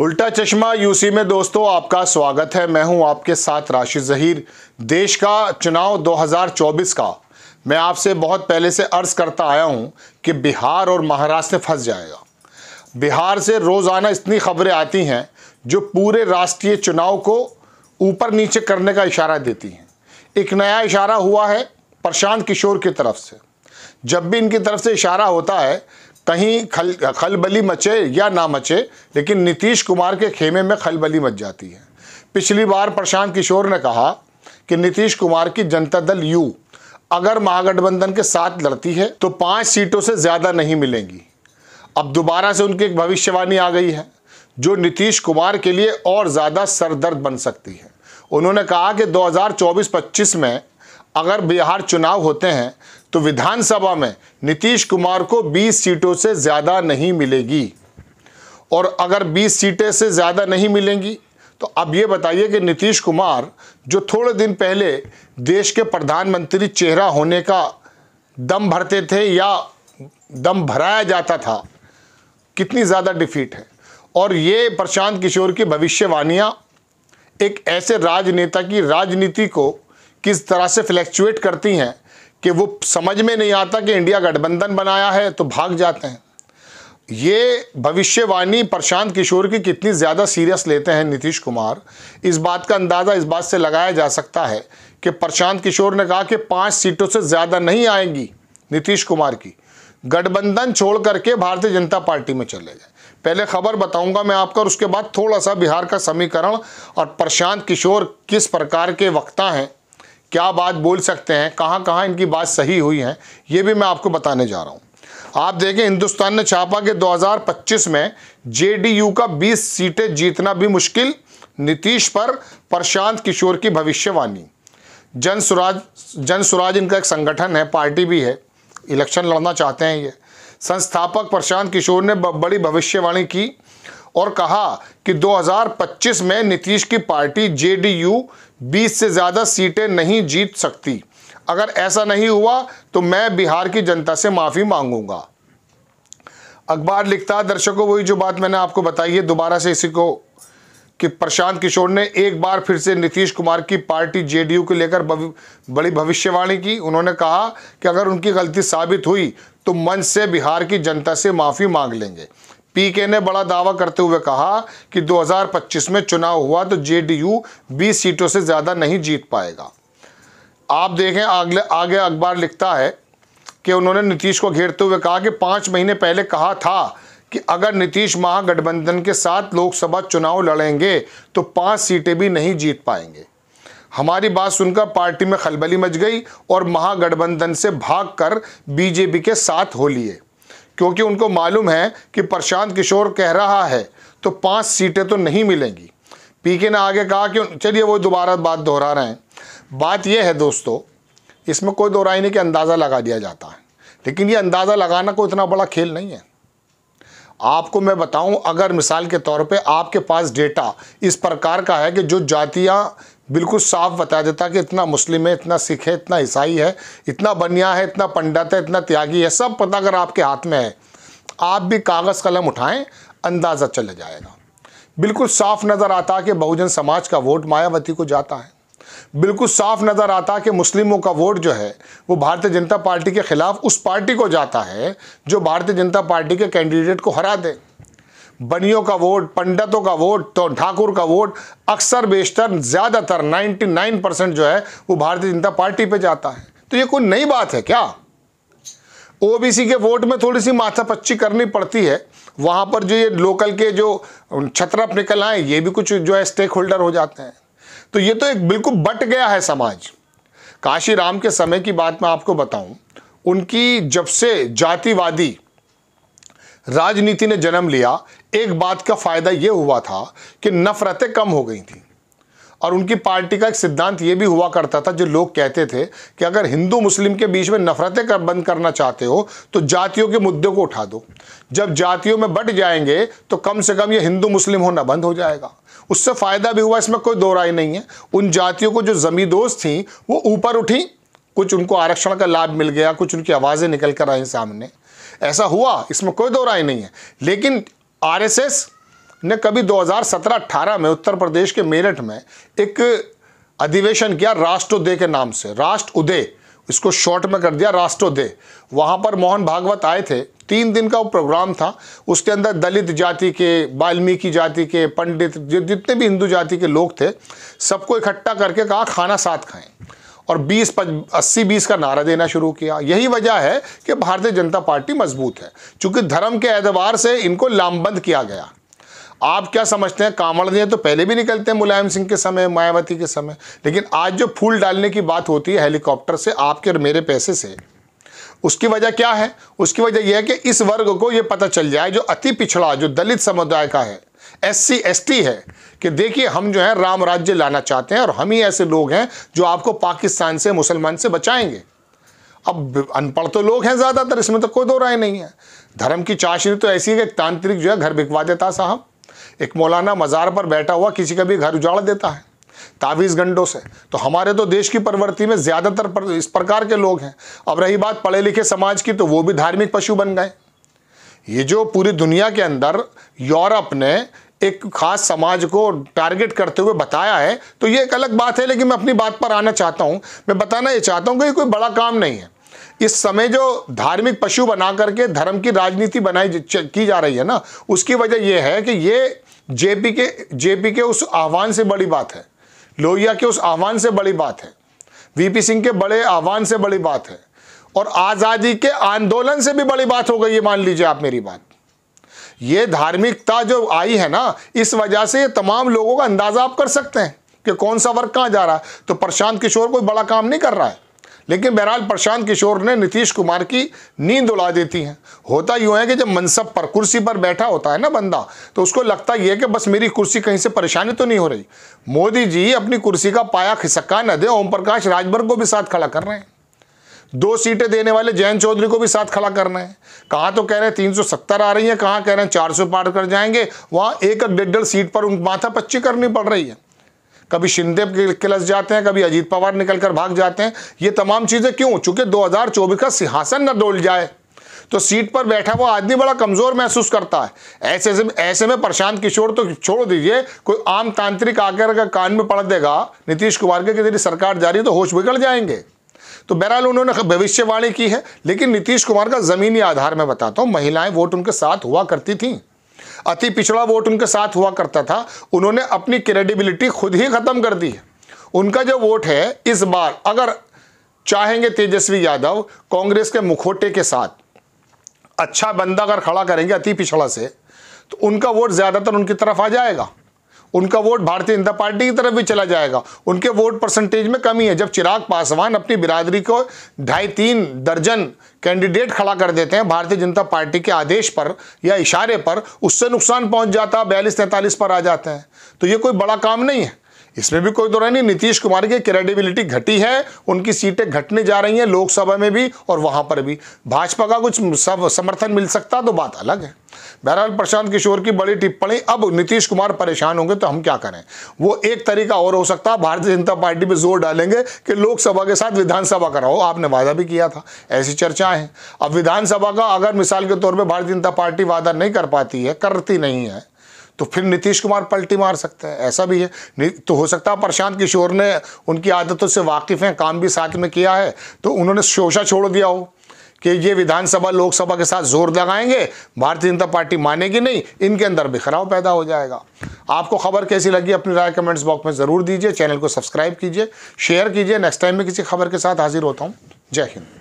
उल्टा चश्मा यूसी में दोस्तों आपका स्वागत है मैं हूं आपके साथ राशि जहीर देश का चुनाव 2024 का मैं आपसे बहुत पहले से अर्ज करता आया हूं कि बिहार और महाराष्ट्र फंस जाएगा बिहार से रोज़ाना इतनी खबरें आती हैं जो पूरे राष्ट्रीय चुनाव को ऊपर नीचे करने का इशारा देती हैं एक नया इशारा हुआ है प्रशांत किशोर की तरफ से जब भी इनकी तरफ से इशारा होता है कहीं खल खलबली मचे या ना मचे लेकिन नीतीश कुमार के खेमे में खलबली मच जाती है पिछली बार प्रशांत किशोर ने कहा कि नीतीश कुमार की जनता दल यू अगर महागठबंधन के साथ लड़ती है तो पाँच सीटों से ज़्यादा नहीं मिलेंगी अब दोबारा से उनकी एक भविष्यवाणी आ गई है जो नीतीश कुमार के लिए और ज़्यादा सरदर्द बन सकती है उन्होंने कहा कि 2024-25 में अगर बिहार चुनाव होते हैं तो विधानसभा में नीतीश कुमार को 20 सीटों से ज़्यादा नहीं मिलेगी और अगर 20 सीटें से ज़्यादा नहीं मिलेंगी तो अब ये बताइए कि नीतीश कुमार जो थोड़े दिन पहले देश के प्रधानमंत्री चेहरा होने का दम भरते थे या दम भराया जाता था कितनी ज़्यादा डिफीट है और ये प्रशांत किशोर की भविष्यवाणियाँ एक ऐसे राजनेता की राजनीति को किस तरह से फ्लैक्चुएट करती हैं कि वो समझ में नहीं आता कि इंडिया गठबंधन बनाया है तो भाग जाते हैं ये भविष्यवाणी प्रशांत किशोर की कितनी ज़्यादा सीरियस लेते हैं नीतीश कुमार इस बात का अंदाज़ा इस बात से लगाया जा सकता है कि प्रशांत किशोर ने कहा कि पाँच सीटों से ज़्यादा नहीं आएंगी नीतीश कुमार की गठबंधन छोड़ करके भारतीय जनता पार्टी में चले जाए पहले खबर बताऊंगा मैं आपका और उसके बाद थोड़ा सा बिहार का समीकरण और प्रशांत किशोर किस प्रकार के वक्ता हैं क्या बात बोल सकते हैं कहाँ कहाँ इनकी बात सही हुई है ये भी मैं आपको बताने जा रहा हूँ आप देखें हिंदुस्तान ने छापा कि 2025 में जेडीयू का 20 सीटें जीतना भी मुश्किल नीतीश पर प्रशांत किशोर की भविष्यवाणी जन सुराज जन सुराज इनका एक संगठन है पार्टी भी है इलेक्शन लड़ना चाहते हैं ये संस्थापक प्रशांत किशोर ने बड़ी भविष्यवाणी की और कहा कि 2025 में नीतीश की पार्टी जेडीयू 20 से ज़्यादा सीटें नहीं जीत सकती अगर ऐसा नहीं हुआ तो मैं बिहार की जनता से माफ़ी मांगूंगा अखबार लिखता दर्शकों वही जो बात मैंने आपको बताई है दोबारा से इसी को कि प्रशांत किशोर ने एक बार फिर से नीतीश कुमार की पार्टी जेडीयू को लेकर बड़ी भविष्यवाणी की उन्होंने कहा कि अगर उनकी गलती साबित हुई तो मंच से बिहार की जनता से माफ़ी मांग लेंगे पीके ने बड़ा दावा करते हुए कहा कि 2025 में चुनाव हुआ तो जेडीयू 20 सीटों से ज़्यादा नहीं जीत पाएगा आप देखें अगले आगे अखबार लिखता है कि उन्होंने नीतीश को घेरते हुए कहा कि पांच महीने पहले कहा था कि अगर नीतीश महागठबंधन के साथ लोकसभा चुनाव लड़ेंगे तो पांच सीटें भी नहीं जीत पाएंगे हमारी बात सुनकर पार्टी में खलबली मच गई और महागठबंधन से भागकर बीजेपी के साथ हो लिए क्योंकि उनको मालूम है कि प्रशांत किशोर कह रहा है तो पांच सीटें तो नहीं मिलेंगी पीके ने आगे कहा कि चलिए वो दोबारा बात दोहरा रहे हैं बात यह है दोस्तों इसमें कोई दोहराई नहीं कि अंदाज़ा लगा दिया जाता है लेकिन ये अंदाज़ा लगाना कोई इतना बड़ा खेल नहीं है आपको मैं बताऊं अगर मिसाल के तौर पे आपके पास डेटा इस प्रकार का है कि जो जातियां बिल्कुल साफ बता देता कि इतना मुस्लिम है इतना सिख है इतना ईसाई है इतना बनिया है इतना पंडित है इतना त्यागी है सब पता अगर आपके हाथ में है आप भी कागज़ कलम उठाएं अंदाज़ा चले जाएगा बिल्कुल साफ नज़र आता कि बहुजन समाज का वोट मायावती को जाता है बिल्कुल साफ नज़र आता कि मुस्लिमों का वोट जो है वो भारतीय जनता पार्टी के ख़िलाफ़ उस पार्टी को जाता है जो भारतीय जनता पार्टी के कैंडिडेट को हरा दे बनियों का वोट पंडितों का वोट तो ठाकुर का वोट अक्सर बेशतर ज़्यादातर 99 परसेंट जो है वो भारतीय जनता पार्टी पे जाता है तो ये कोई नई बात है क्या ओबीसी के वोट में थोड़ी सी माथापच्ची करनी पड़ती है वहां पर जो ये लोकल के जो छतरप निकल आए ये भी कुछ जो है स्टेक होल्डर हो जाते हैं तो ये तो एक बिल्कुल बट गया है समाज काशी राम के समय की बात मैं आपको बताऊं उनकी जब से जातिवादी राजनीति ने जन्म लिया एक बात का फ़ायदा यह हुआ था कि नफ़रतें कम हो गई थी और उनकी पार्टी का एक सिद्धांत यह भी हुआ करता था जो लोग कहते थे कि अगर हिंदू मुस्लिम के बीच में नफरतें कर बंद करना चाहते हो तो जातियों के मुद्दे को उठा दो जब जातियों में बट जाएंगे तो कम से कम ये हिंदू मुस्लिम होना बंद हो जाएगा उससे फ़ायदा भी हुआ इसमें कोई दो राय नहीं है उन जातियों को जो ज़मी दोस्त थी वो ऊपर उठी कुछ उनको आरक्षण का लाभ मिल गया कुछ उनकी आवाज़ें निकल कर आई सामने ऐसा हुआ इसमें कोई दो राय नहीं है लेकिन आरएसएस ने कभी 2017-18 में उत्तर प्रदेश के मेरठ में एक अधिवेशन किया राष्ट्रोदय के नाम से राष्ट्र उदय इसको शॉर्ट में कर दिया राष्ट्रोदय वहाँ पर मोहन भागवत आए थे तीन दिन का वो प्रोग्राम था उसके अंदर दलित जाति के वाल्मीकि जाति के पंडित जितने भी हिंदू जाति के लोग थे सबको इकट्ठा करके कहा खाना साथ खाएं और 20 अस्सी बीस का नारा देना शुरू किया यही वजह है कि भारतीय जनता पार्टी मजबूत है चूंकि धर्म के एतबार से इनको लामबंद किया गया आप क्या समझते हैं कांवड़िए तो पहले भी निकलते हैं मुलायम सिंह के समय मायावती के समय लेकिन आज जो फूल डालने की बात होती है हेलीकॉप्टर से आपके और मेरे पैसे से उसकी वजह क्या है उसकी वजह यह है कि इस वर्ग को यह पता चल जाए जो अति पिछड़ा जो दलित समुदाय का है एससी एसटी है कि देखिए हम जो है राम राज्य लाना चाहते हैं और हम ही ऐसे लोग हैं जो आपको पाकिस्तान से मुसलमान से बचाएंगे अब अनपढ़ तो लोग हैं ज़्यादातर इसमें तो कोई दो राय नहीं है धर्म की चाशनी तो ऐसी है कि तांत्रिक जो है घर बिकवा देता साहब एक मौलाना मज़ार पर बैठा हुआ किसी का भी घर उजाड़ देता है तावीज़ गंडों से तो हमारे तो देश की प्रवृत्ति में ज़्यादातर इस प्रकार के लोग हैं अब रही बात पढ़े लिखे समाज की तो वो भी धार्मिक पशु बन गए ये जो पूरी दुनिया के अंदर यूरोप ने एक खास समाज को टारगेट करते हुए बताया है तो ये एक अलग बात है लेकिन मैं अपनी बात पर आना चाहता हूँ मैं बताना ये चाहता हूँ कि ये कोई बड़ा काम नहीं है इस समय जो धार्मिक पशु बना करके धर्म की राजनीति बनाई की जा रही है ना उसकी वजह यह है कि ये जेपी के जेपी के उस आह्वान से बड़ी बात है लोहिया के उस आह्वान से बड़ी बात है वीपी सिंह के बड़े आह्वान से बड़ी बात है और आज़ादी के आंदोलन से भी बड़ी बात हो गई है मान लीजिए आप मेरी बात ये धार्मिकता जो आई है ना इस वजह से ये तमाम लोगों का अंदाज़ा आप कर सकते हैं कि कौन सा वर्ग कहां जा रहा है तो प्रशांत किशोर कोई बड़ा काम नहीं कर रहा है लेकिन बहरहाल प्रशांत किशोर ने नीतीश कुमार की नींद उड़ा देती हैं होता यूं है कि जब मनसब पर कुर्सी पर बैठा होता है ना बंदा तो उसको लगता यह कि बस मेरी कुर्सी कहीं से परेशानी तो नहीं हो रही मोदी जी अपनी कुर्सी का पाया खिसका न दे ओम प्रकाश राजभर को भी साथ खड़ा कर रहे हैं दो सीटें देने वाले जैन चौधरी को भी साथ खड़ा करना है कहाँ तो कह रहे हैं तीन सौ सत्तर आ रही है कहाँ कह रहे हैं चार सौ पार कर जाएंगे वहाँ एक एक डेढ़ डेढ़ सीट पर उन माथा पच्ची करनी पड़ रही है कभी शिंदे किलस जाते हैं कभी अजीत पवार निकलकर भाग जाते हैं ये तमाम चीज़ें क्यों चूँकि दो का सिंहासन न डोल जाए तो सीट पर बैठा हुआ आदमी बड़ा कमज़ोर महसूस करता है ऐसे ऐसे ऐसे में प्रशांत किशोर तो छोड़ दीजिए कोई आम तांत्रिक आकर का कान में पड़ देगा नीतीश कुमार के तेरी सरकार जारी तो होश बिगड़ जाएंगे तो बहरहाल उन्होंने भविष्यवाणी की है लेकिन नीतीश कुमार का ज़मीनी आधार में बताता हूँ महिलाएं वोट उनके साथ हुआ करती थी अति पिछड़ा वोट उनके साथ हुआ करता था उन्होंने अपनी क्रेडिबिलिटी खुद ही ख़त्म कर दी है उनका जो वोट है इस बार अगर चाहेंगे तेजस्वी यादव कांग्रेस के मुखोटे के साथ अच्छा बंदा अगर खड़ा करेंगे अति पिछड़ा से तो उनका वोट ज़्यादातर उनकी तरफ आ जाएगा उनका वोट भारतीय जनता पार्टी की तरफ भी चला जाएगा उनके वोट परसेंटेज में कमी है जब चिराग पासवान अपनी बिरादरी को ढाई तीन दर्जन कैंडिडेट खड़ा कर देते हैं भारतीय जनता पार्टी के आदेश पर या इशारे पर उससे नुकसान पहुंच जाता बयालीस तैंतालीस पर आ जाते हैं तो ये कोई बड़ा काम नहीं है इसमें भी कोई दौरान नहीं नीतीश कुमार की क्रेडिबिलिटी घटी है उनकी सीटें घटने जा रही हैं लोकसभा में भी और वहां पर भी भाजपा का कुछ समर्थन मिल सकता तो बात अलग है बहरहाल प्रशांत किशोर की बड़ी टिप्पणी अब नीतीश कुमार परेशान होंगे तो हम क्या करें वो एक तरीका और हो सकता है भारतीय जनता पार्टी पर जोर डालेंगे कि लोकसभा के साथ विधानसभा कराओ आपने वादा भी किया था ऐसी चर्चाएं हैं अब विधानसभा का अगर मिसाल के तौर पर भारतीय जनता पार्टी वादा नहीं कर पाती है करती नहीं है तो फिर नीतीश कुमार पलटी मार सकते हैं ऐसा भी है तो हो सकता है प्रशांत किशोर ने उनकी आदतों से वाकिफ़ हैं काम भी साथ में किया है तो उन्होंने शोशा छोड़ दिया हो कि ये विधानसभा लोकसभा के साथ जोर लगाएंगे भारतीय जनता पार्टी मानेगी नहीं इनके अंदर बिखराव पैदा हो जाएगा आपको खबर कैसी लगी अपनी राय कमेंट्स बॉक्स में ज़रूर दीजिए चैनल को सब्सक्राइब कीजिए शेयर कीजिए नेक्स्ट टाइम में किसी खबर के साथ हाजिर होता हूँ जय हिंद